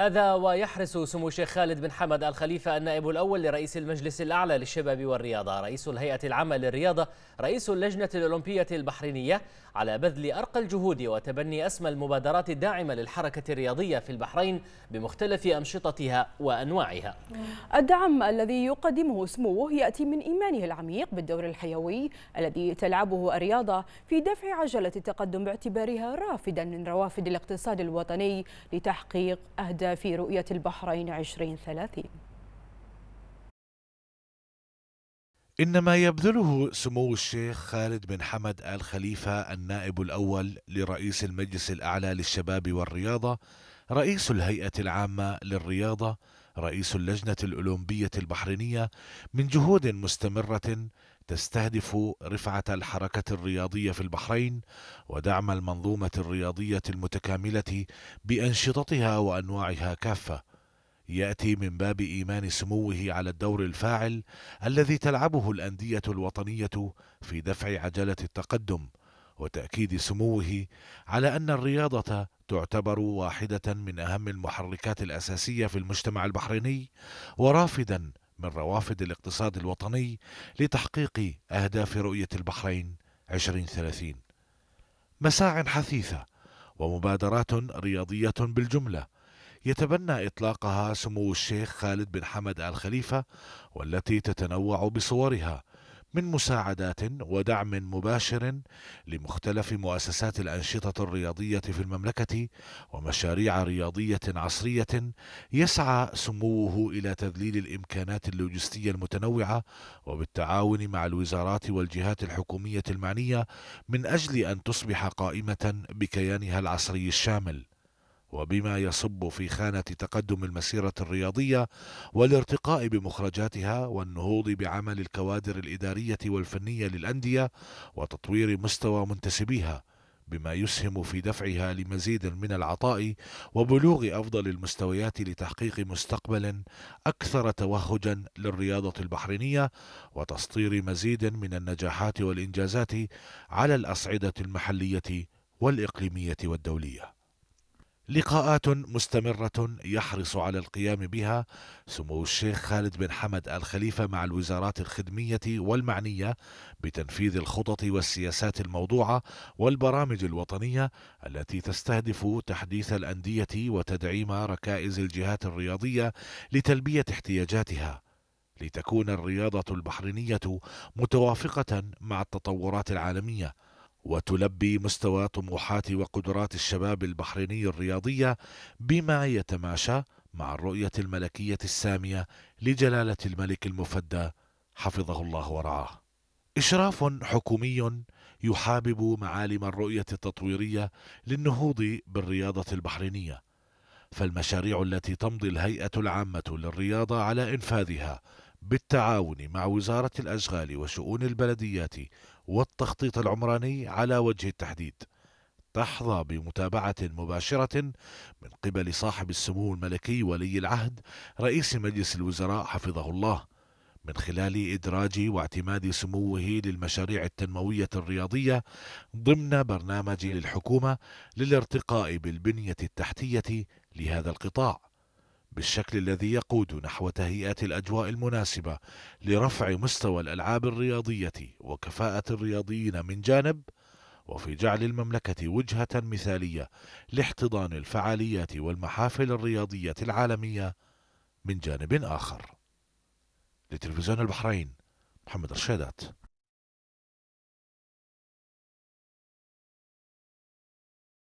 هذا ويحرص سمو الشيخ خالد بن حمد الخليفة النائب الأول لرئيس المجلس الأعلى للشباب والرياضة رئيس الهيئة العامة للرياضة رئيس اللجنة الأولمبية البحرينية على بذل أرقى الجهود وتبني أسمى المبادرات الداعمة للحركة الرياضية في البحرين بمختلف أنشطتها وأنواعها الدعم الذي يقدمه سموه يأتي من إيمانه العميق بالدور الحيوي الذي تلعبه الرياضة في دفع عجلة التقدم باعتبارها رافدا من روافد الاقتصاد الوطني لتحقيق أهداف في رؤية البحرين 2030 إن ما يبذله سمو الشيخ خالد بن حمد آل خليفة النائب الأول لرئيس المجلس الأعلى للشباب والرياضة رئيس الهيئة العامة للرياضة رئيس اللجنة الأولمبية البحرينية من جهود مستمرة تستهدف رفعة الحركة الرياضية في البحرين ودعم المنظومة الرياضية المتكاملة بأنشطتها وأنواعها كافة. يأتي من باب إيمان سموه على الدور الفاعل الذي تلعبه الأندية الوطنية في دفع عجلة التقدم وتاكيد سموه على ان الرياضه تعتبر واحده من اهم المحركات الاساسيه في المجتمع البحريني ورافدا من روافد الاقتصاد الوطني لتحقيق اهداف رؤيه البحرين 2030 مساع حثيثه ومبادرات رياضيه بالجمله يتبنى اطلاقها سمو الشيخ خالد بن حمد ال خليفه والتي تتنوع بصورها من مساعدات ودعم مباشر لمختلف مؤسسات الأنشطة الرياضية في المملكة ومشاريع رياضية عصرية يسعى سموه إلى تذليل الإمكانات اللوجستية المتنوعة وبالتعاون مع الوزارات والجهات الحكومية المعنية من أجل أن تصبح قائمة بكيانها العصري الشامل وبما يصب في خانة تقدم المسيرة الرياضية والارتقاء بمخرجاتها والنهوض بعمل الكوادر الإدارية والفنية للأندية وتطوير مستوى منتسبيها بما يسهم في دفعها لمزيد من العطاء وبلوغ أفضل المستويات لتحقيق مستقبل أكثر توهجا للرياضة البحرينية وتسطير مزيد من النجاحات والإنجازات على الأصعدة المحلية والإقليمية والدولية لقاءات مستمرة يحرص على القيام بها سمو الشيخ خالد بن حمد آل خليفة مع الوزارات الخدمية والمعنية بتنفيذ الخطط والسياسات الموضوعة والبرامج الوطنية التي تستهدف تحديث الأندية وتدعيم ركائز الجهات الرياضية لتلبية احتياجاتها لتكون الرياضة البحرينية متوافقة مع التطورات العالمية وتلبي مستوى طموحات وقدرات الشباب البحريني الرياضية بما يتماشى مع الرؤية الملكية السامية لجلالة الملك المفدى حفظه الله ورعاه. إشراف حكومي يحابب معالم الرؤية التطويرية للنهوض بالرياضة البحرينية. فالمشاريع التي تمضي الهيئة العامة للرياضة على إنفاذها بالتعاون مع وزارة الأشغال وشؤون البلديات والتخطيط العمراني على وجه التحديد تحظى بمتابعة مباشرة من قبل صاحب السمو الملكي ولي العهد رئيس مجلس الوزراء حفظه الله من خلال إدراج واعتماد سموه للمشاريع التنموية الرياضية ضمن برنامج للحكومة للارتقاء بالبنية التحتية لهذا القطاع بالشكل الذي يقود نحو تهيئة الأجواء المناسبة لرفع مستوى الألعاب الرياضية وكفاءة الرياضيين من جانب وفي جعل المملكة وجهة مثالية لاحتضان الفعاليات والمحافل الرياضية العالمية من جانب آخر لتلفزيون البحرين محمد رشيدات